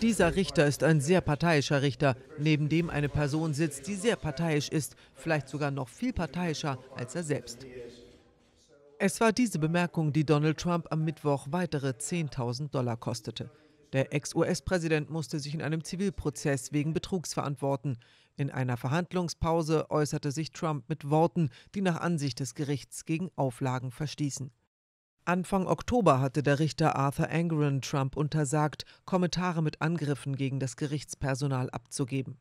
Dieser Richter ist ein sehr parteiischer Richter, neben dem eine Person sitzt, die sehr parteiisch ist, vielleicht sogar noch viel parteiischer als er selbst. Es war diese Bemerkung, die Donald Trump am Mittwoch weitere 10.000 Dollar kostete. Der Ex-US-Präsident musste sich in einem Zivilprozess wegen Betrugs verantworten. In einer Verhandlungspause äußerte sich Trump mit Worten, die nach Ansicht des Gerichts gegen Auflagen verstießen. Anfang Oktober hatte der Richter Arthur Angren Trump untersagt, Kommentare mit Angriffen gegen das Gerichtspersonal abzugeben.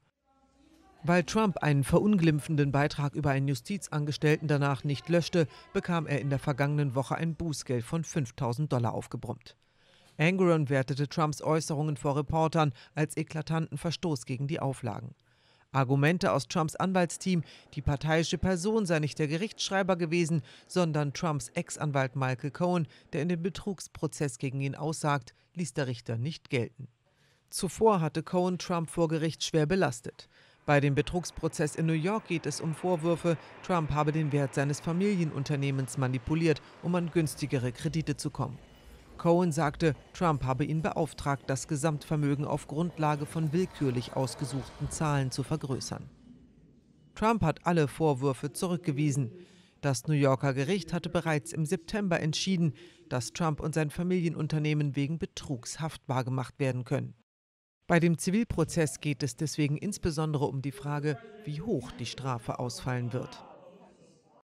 Weil Trump einen verunglimpfenden Beitrag über einen Justizangestellten danach nicht löschte, bekam er in der vergangenen Woche ein Bußgeld von 5000 Dollar aufgebrummt. Angron wertete Trumps Äußerungen vor Reportern als eklatanten Verstoß gegen die Auflagen. Argumente aus Trumps Anwaltsteam, die parteiische Person sei nicht der Gerichtsschreiber gewesen, sondern Trumps Ex-Anwalt Michael Cohen, der in dem Betrugsprozess gegen ihn aussagt, ließ der Richter nicht gelten. Zuvor hatte Cohen Trump vor Gericht schwer belastet. Bei dem Betrugsprozess in New York geht es um Vorwürfe, Trump habe den Wert seines Familienunternehmens manipuliert, um an günstigere Kredite zu kommen. Cohen sagte, Trump habe ihn beauftragt, das Gesamtvermögen auf Grundlage von willkürlich ausgesuchten Zahlen zu vergrößern. Trump hat alle Vorwürfe zurückgewiesen. Das New Yorker Gericht hatte bereits im September entschieden, dass Trump und sein Familienunternehmen wegen Betrugs haftbar gemacht werden können. Bei dem Zivilprozess geht es deswegen insbesondere um die Frage, wie hoch die Strafe ausfallen wird.